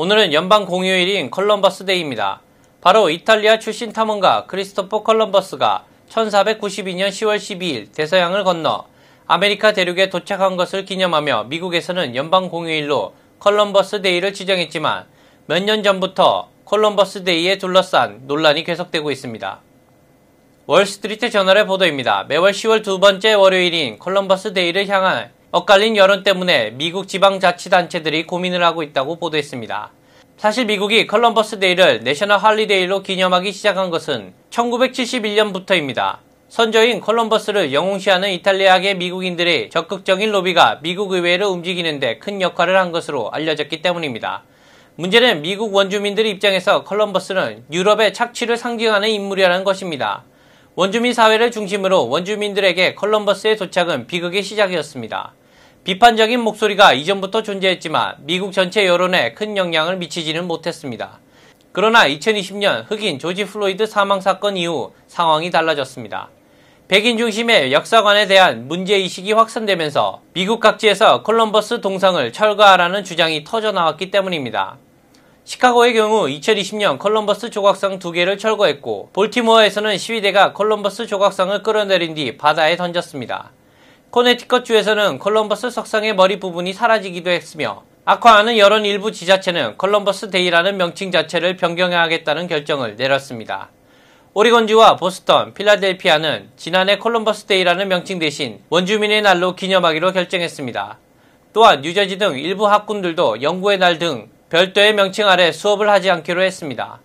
오늘은 연방 공휴일인 컬럼버스 데이입니다. 바로 이탈리아 출신 탐험가 크리스토퍼 컬럼버스가 1492년 10월 12일 대서양을 건너 아메리카 대륙에 도착한 것을 기념하며 미국에서는 연방 공휴일로 컬럼버스 데이를 지정했지만 몇 년 전부터 컬럼버스 데이에 둘러싼 논란이 계속되고 있습니다. 월스트리트 저널의 보도입니다. 매월 10월 두 번째 월요일인 컬럼버스 데이를 향한 엇갈린 여론 때문에 미국 지방자치단체들이 고민을 하고 있다고 보도했습니다. 사실 미국이 컬럼버스 데이를 내셔널 할리데이로 기념하기 시작한 것은 1971년부터입니다. 선조인 컬럼버스를 영웅시하는 이탈리아계 미국인들의 적극적인 로비가 미국 의회를 움직이는데 큰 역할을 한 것으로 알려졌기 때문입니다. 문제는 미국 원주민들 의 입장에서 컬럼버스는 유럽의 착취를 상징하는 인물이라는 것입니다. 원주민 사회를 중심으로 원주민들에게 컬럼버스의 도착은 비극의 시작이었습니다. 비판적인 목소리가 이전부터 존재했지만 미국 전체 여론에 큰 영향을 미치지는 못했습니다. 그러나 2020년 흑인 조지 플로이드 사망 사건 이후 상황이 달라졌습니다. 백인 중심의 역사관에 대한 문제의식이 확산되면서 미국 각지에서 콜럼버스 동상을 철거하라는 주장이 터져나왔기 때문입니다. 시카고의 경우 2020년 콜럼버스 조각상 두 개를 철거했고 볼티모어에서는 시위대가 콜럼버스 조각상을 끌어내린 뒤 바다에 던졌습니다. 코네티컷주에서는 콜럼버스 석상의 머리 부분이 사라지기도 했으며 악화하는 여론 일부 지자체는 콜럼버스 데이라는 명칭 자체를 변경해야 겠다는 결정을 내렸습니다. 오리건주와 보스턴, 필라델피아는 지난해 콜럼버스 데이라는 명칭 대신 원주민의 날로 기념하기로 결정했습니다. 또한 뉴저지 등 일부 학군들도 영구의 날 등 별도의 명칭 아래 수업을 하지 않기로 했습니다.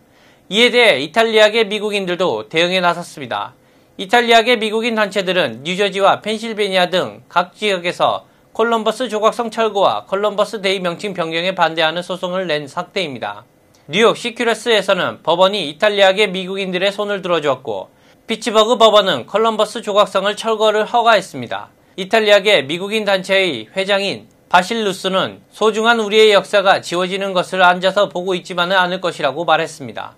이에 대해 이탈리아계 미국인들도 대응에 나섰습니다. 이탈리아계 미국인 단체들은 뉴저지와 펜실베니아 등 각 지역에서 콜럼버스 조각성 철거와 콜럼버스 데이 명칭 변경에 반대하는 소송을 낸 상태입니다. 뉴욕 시큐레스에서는 법원이 이탈리아계 미국인들의 손을 들어주었고 피츠버그 법원은 콜럼버스 조각성을 철거를 허가했습니다. 이탈리아계 미국인 단체의 회장인 바실 루스는 소중한 우리의 역사가 지워지는 것을 앉아서 보고 있지만은 않을 것이라고 말했습니다.